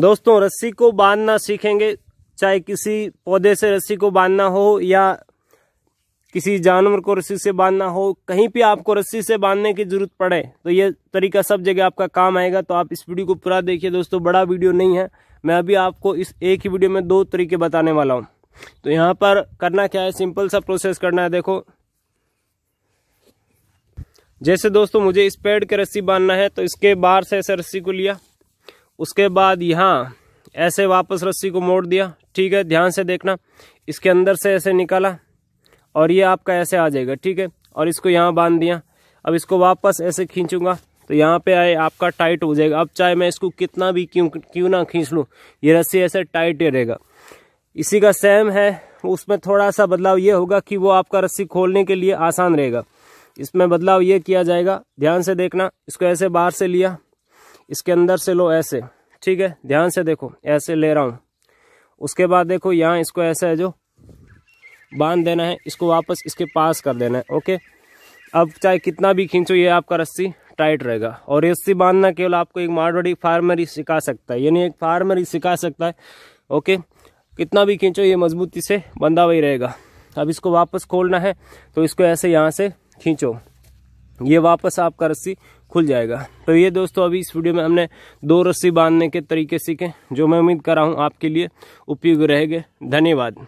दोस्तों रस्सी को बांधना सीखेंगे चाहे किसी पौधे से रस्सी को बांधना हो या किसी जानवर को रस्सी से बांधना हो कहीं भी आपको रस्सी से बांधने की जरूरत पड़े तो ये तरीका सब जगह आपका काम आएगा तो आप इस वीडियो को पूरा देखिए दोस्तों बड़ा वीडियो नहीं है मैं अभी आपको इस एक ही वीडियो में दो तरीके बताने वाला हूँ तो यहाँ पर करना क्या है सिंपल सा प्रोसेस करना है देखो जैसे दोस्तों मुझे इस पेड़ के रस्सी बांधना है तो इसके बाहर से ऐसे रस्सी को लिया उसके बाद यहाँ ऐसे वापस रस्सी को मोड़ दिया ठीक है ध्यान से देखना इसके अंदर से ऐसे निकाला और ये आपका ऐसे आ जाएगा ठीक है और इसको यहाँ बांध दिया अब इसको वापस ऐसे खींचूंगा तो यहाँ पे आए आपका टाइट हो जाएगा अब चाहे मैं इसको कितना भी क्यों क्यों ना खींच लूँ ये रस्सी ऐसे टाइट ही रहेगा इसी का सेम है उसमें थोड़ा सा बदलाव ये होगा कि वो आपका रस्सी खोलने के लिए आसान रहेगा इसमें बदलाव ये किया जाएगा ध्यान से देखना इसको ऐसे बाहर से लिया इसके अंदर से लो ऐसे ठीक है ध्यान से देखो ऐसे ले रहा हूँ उसके बाद देखो यहाँ इसको ऐसा है जो बांध देना है इसको वापस इसके पास कर देना है ओके अब चाहे कितना भी खींचो ये आपका रस्सी टाइट रहेगा और रस्सी बांधना केवल आपको एक मारवाड़ी फार्मर ही सिखा सकता है यानी एक फार्मर ही सिखा सकता है ओके कितना भी खींचो ये मजबूती से बंधा वही रहेगा अब इसको वापस खोलना है तो इसको ऐसे यहाँ से खींचो ये वापस आपका रस्सी खुल जाएगा तो ये दोस्तों अभी इस वीडियो में हमने दो रस्सी बांधने के तरीके सीखे जो मैं उम्मीद कर रहा हूँ आपके लिए उपयोग रहेंगे धन्यवाद